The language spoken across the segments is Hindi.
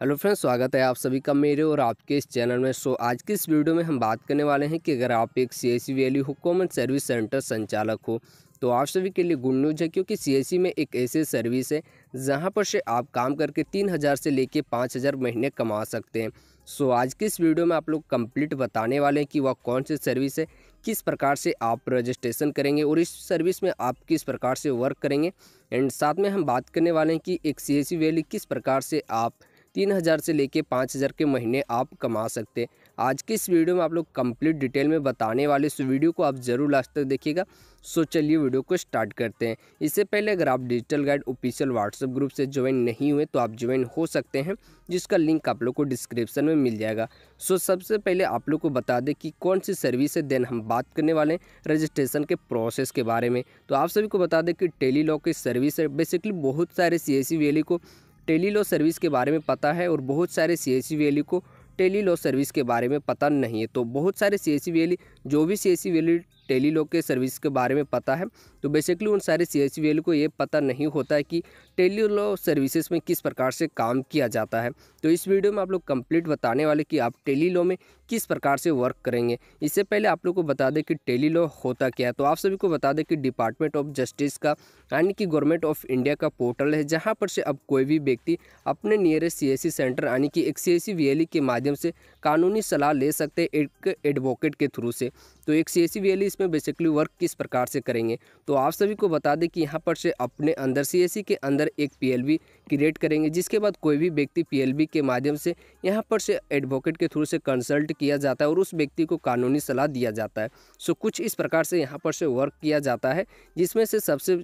हेलो फ्रेंड्स स्वागत है आप सभी का मेरे और आपके इस चैनल में सो आज के इस वीडियो में हम बात करने वाले हैं कि अगर आप एक सी एस वैली हो कॉमन सर्विस सेंटर संचालक हो तो आप सभी के लिए गुड न्यूज़ है क्योंकि सी e में एक ऐसे सर्विस है जहां पर से आप काम करके तीन हज़ार से लेके पाँच हज़ार महीने कमा सकते हैं सो आज की इस वीडियो में आप लोग कंप्लीट बताने वाले हैं कि वह कौन सी सर्विस है किस प्रकार से आप रजिस्ट्रेशन करेंगे और इस सर्विस में आप किस प्रकार से वर्क करेंगे एंड साथ में हम बात करने वाले हैं कि एक सी वैली e किस प्रकार से आप तीन हज़ार से लेके पाँच हज़ार के महीने आप कमा सकते हैं आज के इस वीडियो में आप लोग कंप्लीट डिटेल में बताने वाले इस वीडियो को आप ज़रूर लास्ट तक देखिएगा सो चलिए वीडियो को स्टार्ट करते हैं इससे पहले अगर आप digital guide official WhatsApp group से ज्वाइन नहीं हुए तो आप ज्वाइन हो सकते हैं जिसका लिंक आप लोग को डिस्क्रिप्शन में मिल जाएगा सो सबसे पहले आप लोग को बता दें कि कौन सी सर्विस है देन हम बात करने वाले हैं रजिस्ट्रेशन के प्रोसेस के बारे में तो आप सभी को बता दें कि टेली लॉ की सर्विस है बेसिकली बहुत सारे सी एस को टेली लॉ सर्विस के बारे में पता है और बहुत सारे सी एस वैली को टेली लॉ सर्विस के बारे में पता नहीं है तो बहुत सारे सी एस वैली जो भी सी एस वैली टेलीलॉग के सर्विस के बारे में पता है तो बेसिकली उन सारे सी एच को ये पता नहीं होता है कि टेलीलॉग सर्विसेज में किस प्रकार से काम किया जाता है तो इस वीडियो में आप लोग कंप्लीट बताने वाले कि आप टेलीलॉ में किस प्रकार से वर्क करेंगे इससे पहले आप लोग को बता दें कि टेलीलॉ होता क्या है तो आप सभी को बता दें कि डिपार्टमेंट ऑफ जस्टिस का यानी कि गवर्नमेंट ऑफ इंडिया का पोर्टल है जहाँ पर से अब कोई भी व्यक्ति अपने नियरेस्ट सी सेंटर यानी कि एक सी e के माध्यम से कानूनी सलाह ले सकते हैं एक एडवोकेट के थ्रू से तो एक सी एस इसमें बेसिकली वर्क किस प्रकार से करेंगे तो आप सभी को बता दें कि यहाँ पर से अपने अंदर सी e के अंदर एक पी क्रिएट करेंगे जिसके बाद कोई भी व्यक्ति पी के माध्यम से यहाँ पर से एडवोकेट के थ्रू से कंसल्ट किया जाता है और उस व्यक्ति को कानूनी सलाह दिया जाता है सो कुछ इस प्रकार से यहाँ पर से वर्क किया जाता है जिसमें से सबसे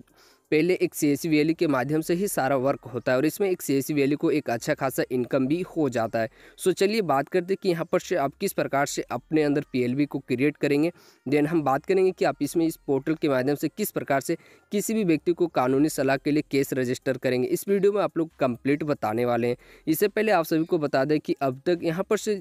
पहले एक सी वैली e के माध्यम से ही सारा वर्क होता है और इसमें एक सी वैली e को एक अच्छा खासा इनकम भी हो जाता है सो चलिए बात करते हैं कि यहाँ पर से आप किस प्रकार से अपने अंदर पी को क्रिएट करेंगे देन हम बात करेंगे कि आप इसमें इस पोर्टल के माध्यम से किस प्रकार से किसी भी व्यक्ति को कानूनी सलाह के लिए केस रजिस्टर करेंगे इस वीडियो में आप लोग कंप्लीट बताने वाले हैं इससे पहले आप सभी को बता दें कि अब तक यहाँ पर से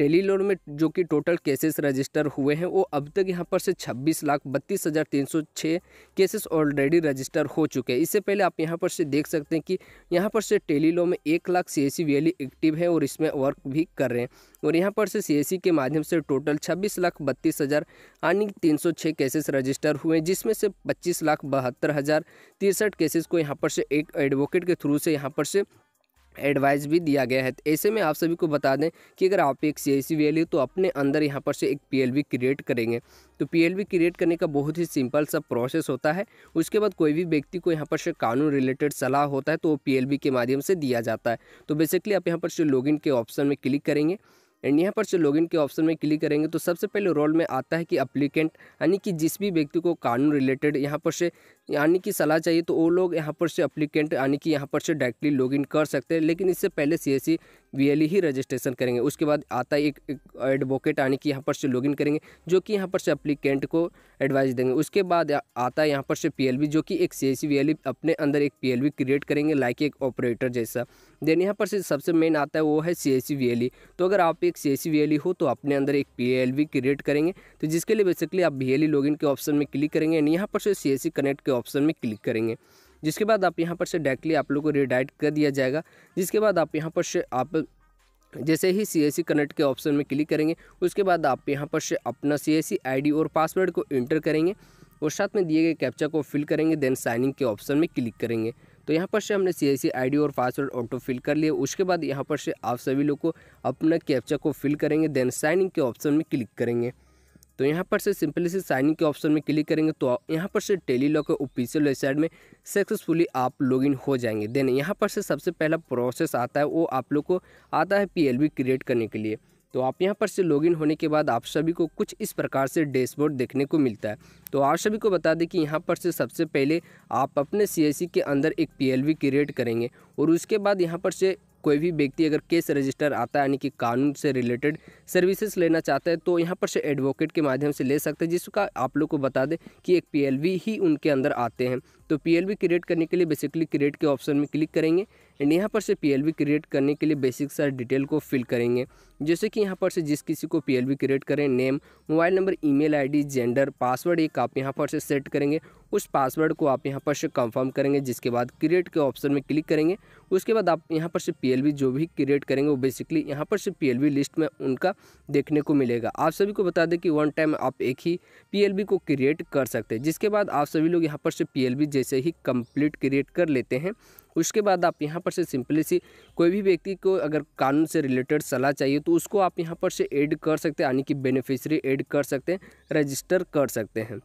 टेलीलोड में जो कि टोटल केसेस रजिस्टर हुए हैं वो अब तक यहाँ पर से छब्बीस लाख बत्तीस हज़ार तीन सौ छः केसेस ऑलरेडी रजिस्टर हो चुके हैं इससे पहले आप यहाँ पर से देख सकते हैं कि यहाँ पर से टेलीलो में एक लाख सी एस एक्टिव है और इसमें वर्क भी कर रहे हैं और यहाँ पर से सी के माध्यम से टोटल छब्बीस लाख बत्तीस हज़ार यानी तीन सौ छः केसेस रजिस्टर हुए जिसमें से पच्चीस लाख बहत्तर हज़ार तिरसठ केसेस को यहाँ पर से एक एडवोकेट के थ्रू से यहाँ पर से एडवाइस भी दिया गया है ऐसे में आप सभी को बता दें कि अगर आप एक सी आई सी तो अपने अंदर यहाँ पर से एक पी एल क्रिएट करेंगे तो पी एल क्रिएट करने का बहुत ही सिंपल सा प्रोसेस होता है उसके बाद कोई भी व्यक्ति को यहाँ पर से कानून रिलेटेड सलाह होता है तो वो पी के माध्यम से दिया जाता है तो बेसिकली आप यहाँ पर से लॉग के ऑप्शन में क्लिक करेंगे एंड यहाँ पर से लॉगिन के ऑप्शन में क्लिक करेंगे तो सबसे पहले रोल में आता है कि अप्लीकेंट यानी कि जिस भी व्यक्ति को कानून रिलेटेड यहाँ पर से यानी कि सलाह चाहिए तो वो लोग यहाँ पर से अप्लीकेंट यानी कि यहाँ पर से डायरेक्टली लॉगिन कर सकते हैं लेकिन इससे पहले सी वी e ही रजिस्ट्रेशन करेंगे उसके बाद आता है एक एडवोकेट आने की यहाँ पर से लॉगिन करेंगे जो कि यहाँ पर से अप्लीकेंट को एडवाइस देंगे उसके बाद आता है यहाँ पर से पीएलबी जो कि एक सी वीएलई e अपने अंदर एक पीएलबी क्रिएट करेंगे लाइक एक ऑपरेटर जैसा देन यहाँ पर से सबसे मेन आता है वो है सी ए e। तो अगर आप एक सी वीएलई हो तो अपने अंदर एक पी क्रिएट करेंगे तो जिसके लिए बेसिकली आप वी लॉगिन के ऑप्शन में क्लिक करेंगे एंड यहाँ पर से सी कनेक्ट के ऑप्शन में क्लिक करेंगे जिसके बाद आप यहाँ पर से डायरेक्टली आप लोग को रिडाइट कर दिया जाएगा जिसके बाद आप यहाँ पर से आप जैसे ही सी एस सी कनेक्ट के ऑप्शन में क्लिक करेंगे उसके बाद आप यहाँ पर से अपना सी एस सी और पासवर्ड को इंटर करेंगे और साथ में दिए गए कैप्चा को फिल करेंगे देन साइनिंग के ऑप्शन में क्लिक करेंगे तो यहाँ पर से हमने सी आई और पासवर्ड ऑटो फिल कर लिया उसके बाद यहाँ पर से आप सभी लोग को अपना कैप्चा को फिल करेंगे देन साइनिंग के ऑप्शन में क्लिक करेंगे तो यहाँ पर से सिंपली से साइन के ऑप्शन में क्लिक करेंगे तो यहाँ पर से टेली लॉ के ऑफिशियल वेबसाइट में सक्सेसफुली आप लॉगिन हो जाएंगे देन यहाँ पर से सबसे पहला प्रोसेस आता है वो आप लोग को आता है पीएलबी क्रिएट करने के लिए तो आप यहाँ पर से लॉगिन होने के बाद आप सभी को कुछ इस प्रकार से डैशबोर्ड देखने को मिलता है तो आप सभी को बता दें कि यहाँ पर से सबसे पहले आप अपने सी के अंदर एक पी क्रिएट करेंगे और उसके बाद यहाँ पर से कोई भी व्यक्ति अगर केस रजिस्टर आता है यानी कि कानून से रिलेटेड सर्विसेज लेना चाहता है तो यहाँ पर से एडवोकेट के माध्यम से ले सकते हैं जिसका आप लोग को बता दें कि एक पीएलवी ही उनके अंदर आते हैं तो पीएलवी क्रिएट करने के लिए बेसिकली क्रिएट के ऑप्शन में क्लिक करेंगे एंड यहाँ पर से पीएलवी क्रिएट करने के लिए बेसिक सारे डिटेल को फिल करेंगे जैसे कि यहाँ पर से जिस किसी को पीएलवी क्रिएट करें name mobile number email ID gender password एक का आप यहाँ पर से सेट करेंगे उस पासवर्ड को आप यहाँ पर से कंफर्म करेंगे जिसके बाद क्रिएट के ऑप्शन में क्लिक करेंगे उसके बाद आप यहाँ पर से पीएलबी जो भी क्रिएट करेंगे वो बेसिकली यहाँ पर से पीएलबी लिस्ट में उनका देखने को मिलेगा आप सभी को बता दें कि वन टाइम आप एक ही पी को क्रिएट कर सकते हैं जिसके बाद आप सभी लोग यहाँ पर से पी जैसे ही कम्प्लीट क्रिएट कर लेते हैं उसके बाद आप यहाँ पर से सिंपली सी कोई भी व्यक्ति को अगर कानून से रिलेटेड सलाह चाहिए तो उसको आप यहाँ पर से ऐड कर सकते हैं यानी कि बेनिफिशरी ऐड कर सकते हैं रजिस्टर कर सकते हैं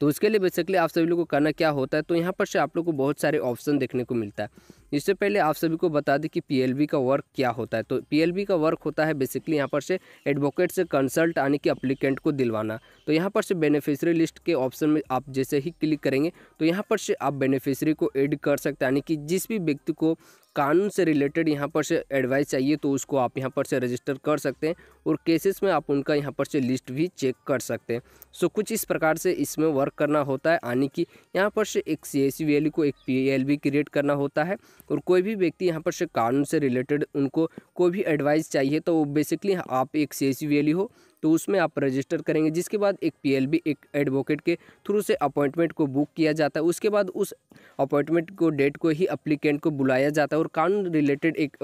तो उसके लिए बेसिकली आप सभी लोग को करना क्या होता है तो यहाँ पर से आप लोग को बहुत सारे ऑप्शन देखने को मिलता है इससे पहले आप सभी को बता दें कि पीएलबी का वर्क क्या होता है तो पीएलबी का वर्क होता है बेसिकली यहाँ पर से एडवोकेट से कंसल्ट यानी कि अप्लीकेंट को दिलवाना तो यहाँ पर से बेनिफिशरी लिस्ट के ऑप्शन में आप जैसे ही क्लिक करेंगे तो यहाँ पर से आप बेनिफिशरी को एड कर सकते हैं यानी कि जिस भी व्यक्ति को कानून से रिलेटेड यहाँ पर से एडवाइस चाहिए तो उसको आप यहाँ पर से रजिस्टर कर सकते हैं और केसेस में आप उनका यहाँ पर से लिस्ट भी चेक कर सकते हैं सो कुछ इस प्रकार से इसमें वर्क करना होता है यानी कि यहाँ पर से एक सी एस वैल्यू को एक पी क्रिएट करना होता है और कोई भी व्यक्ति यहाँ पर से कानून से रिलेटेड उनको कोई भी एडवाइस चाहिए तो वो बेसिकली आप एक सी एस वैल्यू हो तो उसमें आप रजिस्टर करेंगे जिसके बाद एक पीएलबी एक एडवोकेट के थ्रू से अपॉइंटमेंट को बुक किया जाता है उसके बाद उस अपॉइंटमेंट को डेट को ही अप्लीकेंट को बुलाया जाता है और कानून रिलेटेड एक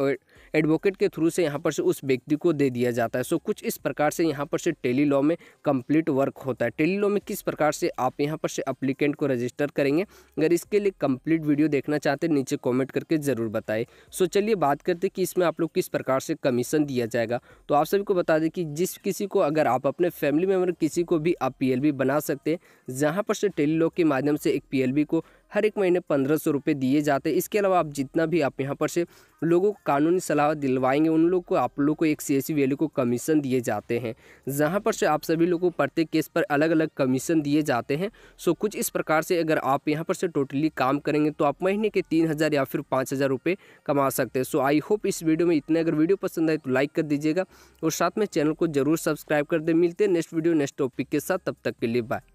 एडवोकेट के थ्रू से यहाँ पर से उस व्यक्ति को दे दिया जाता है सो कुछ इस प्रकार से यहाँ पर से टेली लॉ में कंप्लीट वर्क होता है टेली लॉ में किस प्रकार से आप यहाँ पर से अप्लीकेंट को रजिस्टर करेंगे अगर इसके लिए कंप्लीट वीडियो देखना चाहते हैं नीचे कमेंट करके ज़रूर बताएं सो चलिए बात करते कि इसमें आप लोग किस प्रकार से कमीशन दिया जाएगा तो आप सभी को बता दें कि जिस किसी को अगर आप अपने फैमिली मेम्बर किसी को भी आप पीएलबी बना सकते हैं जहाँ पर से टेलीलॉग के माध्यम से एक पीएलबी को हर एक महीने पंद्रह सौ रुपये दिए जाते हैं इसके अलावा आप जितना भी आप यहाँ पर से लोगों को कानूनी सलाह दिलवाएंगे उन लोग को आप लोग को एक सी एस वैल्यू को कमीशन दिए जाते हैं जहाँ पर से आप सभी लोगों को प्रत्येक केस पर अलग अलग कमीशन दिए जाते हैं सो कुछ इस प्रकार से अगर आप यहाँ पर से टोटली काम करेंगे तो आप महीने के तीन हज़ार या फिर पाँच हज़ार रुपये कमा सकते हैं सो आई होप इस वीडियो में इतने अगर वीडियो पसंद आए तो लाइक कर दीजिएगा और साथ में चैनल को जरूर सब्सक्राइब कर दे मिलते हैं नेक्स्ट वीडियो नेक्स्ट टॉपिक के साथ तब तक के लिए बाय